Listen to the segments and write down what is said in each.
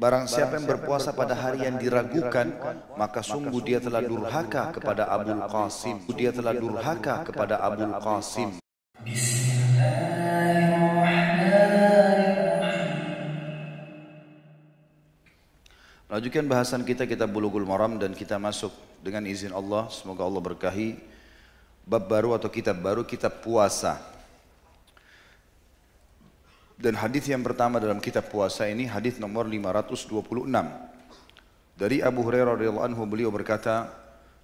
Barang siapa yang berpuasa pada hari yang diragukan, maka sungguh dia telah durhaka kepada Abu Qasim. Dia telah durhaka kepada Abu Qasim. Lanjutkan bahasan kita kita bulughul maram dan kita masuk dengan izin Allah, semoga Allah berkahi bab baru atau kitab baru kitab puasa. Dan hadis yang pertama dalam kitab puasa ini hadis nomor 526. Dari Abu Hurairah radhiyallahu anhu beliau berkata,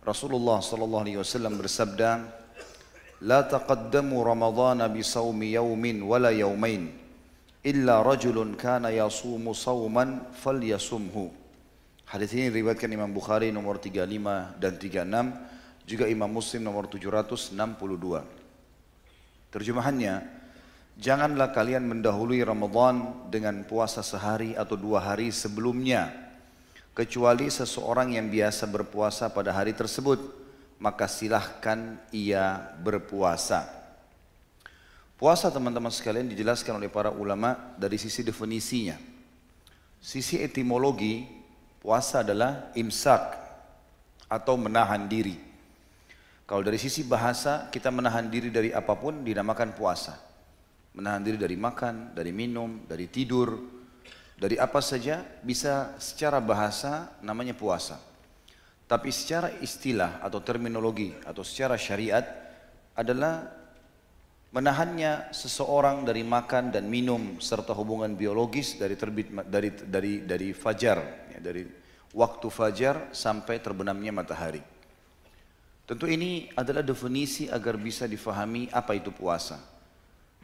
Rasulullah sallallahu alaihi wasallam bersabda, "La taqaddamu Ramadan بصوم saumi yaumin wala yaumain, illa rajulun يصوم yasumu sauman Hadis ini diriwayatkan Imam Bukhari nomor 35 dan 36, juga Imam Muslim nomor 762. Terjemahannya, Janganlah kalian mendahului Ramadan dengan puasa sehari atau dua hari sebelumnya, kecuali seseorang yang biasa berpuasa pada hari tersebut, maka silahkan ia berpuasa. Puasa teman-teman sekalian dijelaskan oleh para ulama dari sisi definisinya. Sisi etimologi, puasa adalah imsak atau menahan diri. Kalau dari sisi bahasa, kita menahan diri dari apapun dinamakan puasa menahan diri dari makan, dari minum, dari tidur, dari apa saja bisa secara bahasa namanya puasa. Tapi secara istilah atau terminologi atau secara syariat adalah menahannya seseorang dari makan dan minum serta hubungan biologis dari terbit dari dari dari fajar ya, dari waktu fajar sampai terbenamnya matahari. Tentu ini adalah definisi agar bisa difahami apa itu puasa.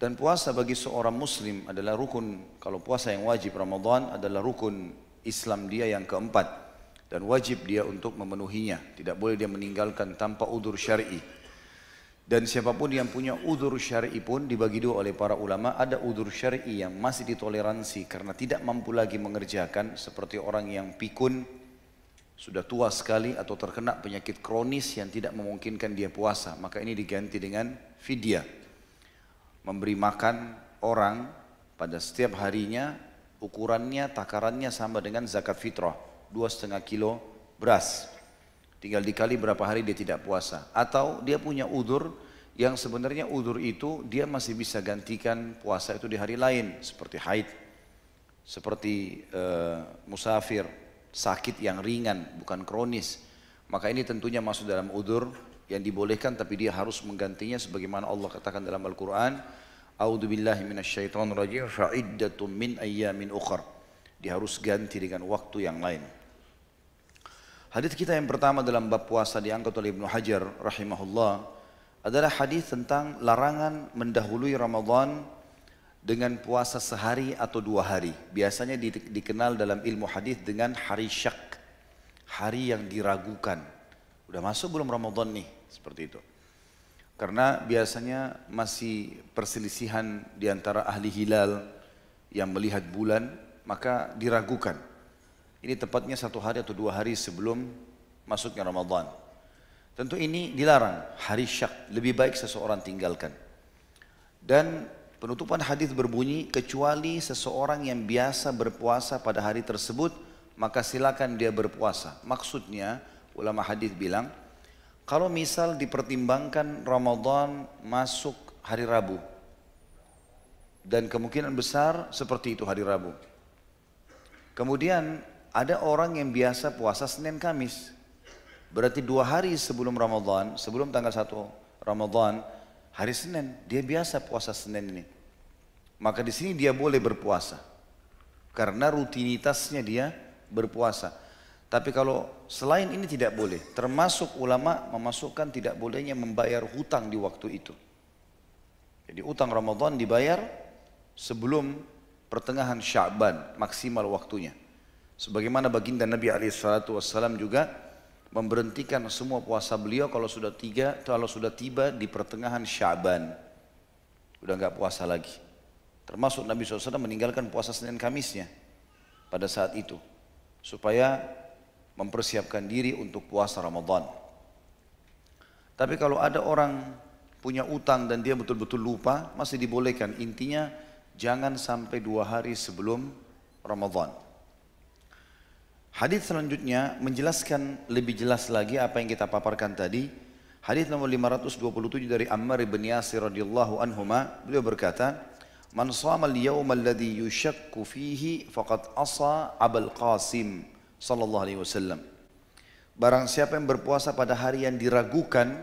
Dan puasa bagi seorang muslim adalah rukun, kalau puasa yang wajib Ramadan adalah rukun Islam dia yang keempat. Dan wajib dia untuk memenuhinya. Tidak boleh dia meninggalkan tanpa udur syari. Dan siapapun yang punya udur syari pun dibagi dua oleh para ulama. Ada udur syari yang masih ditoleransi karena tidak mampu lagi mengerjakan seperti orang yang pikun, sudah tua sekali atau terkena penyakit kronis yang tidak memungkinkan dia puasa. Maka ini diganti dengan fidyah memberi makan orang pada setiap harinya ukurannya takarannya sama dengan zakat fitrah dua setengah kilo beras tinggal dikali berapa hari dia tidak puasa atau dia punya udur yang sebenarnya udur itu dia masih bisa gantikan puasa itu di hari lain seperti haid seperti e, musafir sakit yang ringan bukan kronis maka ini tentunya masuk dalam udur yang dibolehkan tapi dia harus menggantinya sebagaimana Allah katakan dalam Al-Qur'an A'udzu billahi minasyaitonir rajim fa'iddatun min ayyamin ukhra dia harus ganti dengan waktu yang lain Hadis kita yang pertama dalam bab puasa diangkat oleh Ibnu Hajar rahimahullah adalah hadis tentang larangan mendahului Ramadan dengan puasa sehari atau dua hari. Biasanya dikenal dalam ilmu hadis dengan hari syak, hari yang diragukan. Udah masuk belum Ramadan nih? Seperti itu. Karena biasanya masih perselisihan di antara ahli hilal yang melihat bulan, maka diragukan. Ini tepatnya satu hari atau dua hari sebelum masuknya Ramadan. Tentu ini dilarang, hari syak, lebih baik seseorang tinggalkan. Dan penutupan hadis berbunyi, kecuali seseorang yang biasa berpuasa pada hari tersebut, maka silakan dia berpuasa. Maksudnya, ulama hadis bilang, kalau misal dipertimbangkan Ramadan masuk hari Rabu, dan kemungkinan besar seperti itu hari Rabu. Kemudian ada orang yang biasa puasa Senin Kamis. Berarti dua hari sebelum Ramadan, sebelum tanggal 1 Ramadan, hari Senin, dia biasa puasa Senin ini. Maka di sini dia boleh berpuasa. Karena rutinitasnya dia berpuasa. Tapi kalau selain ini tidak boleh, termasuk ulama memasukkan tidak bolehnya membayar hutang di waktu itu. Jadi utang Ramadan dibayar sebelum pertengahan Syaban maksimal waktunya. Sebagaimana baginda Nabi SAW juga memberhentikan semua puasa beliau kalau sudah tiga, kalau sudah tiba di pertengahan Syaban. Udah nggak puasa lagi. Termasuk Nabi SAW meninggalkan puasa Senin Kamisnya pada saat itu. Supaya mempersiapkan diri untuk puasa Ramadan. Tapi kalau ada orang punya utang dan dia betul-betul lupa, masih dibolehkan. Intinya jangan sampai dua hari sebelum Ramadan. Hadis selanjutnya menjelaskan lebih jelas lagi apa yang kita paparkan tadi. Hadis nomor 527 dari Ammar bin Yasir radhiyallahu anhuma, beliau berkata, "Man shama al-yawma alladhi yushakku fihi faqad asa Abul Qasim." sallallahu alaihi wasallam. Barang siapa yang berpuasa pada hari yang diragukan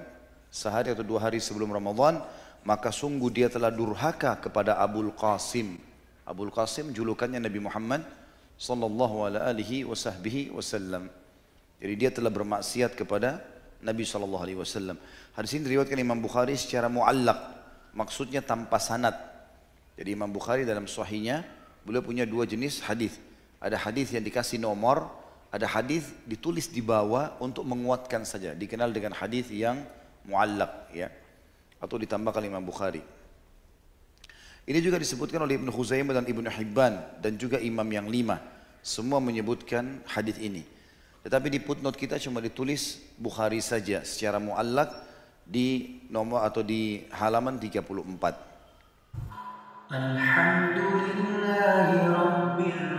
sehari atau dua hari sebelum Ramadan, maka sungguh dia telah durhaka kepada Abul Qasim. Abul Qasim julukannya Nabi Muhammad sallallahu alaihi wasallam. Jadi dia telah bermaksiat kepada Nabi sallallahu alaihi wasallam. Hadis ini diriwayatkan Imam Bukhari secara muallak, maksudnya tanpa sanad. Jadi Imam Bukhari dalam sahihnya beliau punya dua jenis hadis. Ada hadis yang dikasih nomor ada hadis ditulis di bawah untuk menguatkan saja dikenal dengan hadis yang muallak ya atau ditambahkan Imam Bukhari ini juga disebutkan oleh Ibnu Khuzaimah dan Ibnu Hibban dan juga imam yang lima semua menyebutkan hadis ini tetapi di footnote kita cuma ditulis Bukhari saja secara muallak di nomor atau di halaman 34 Alhamdulillahirabbil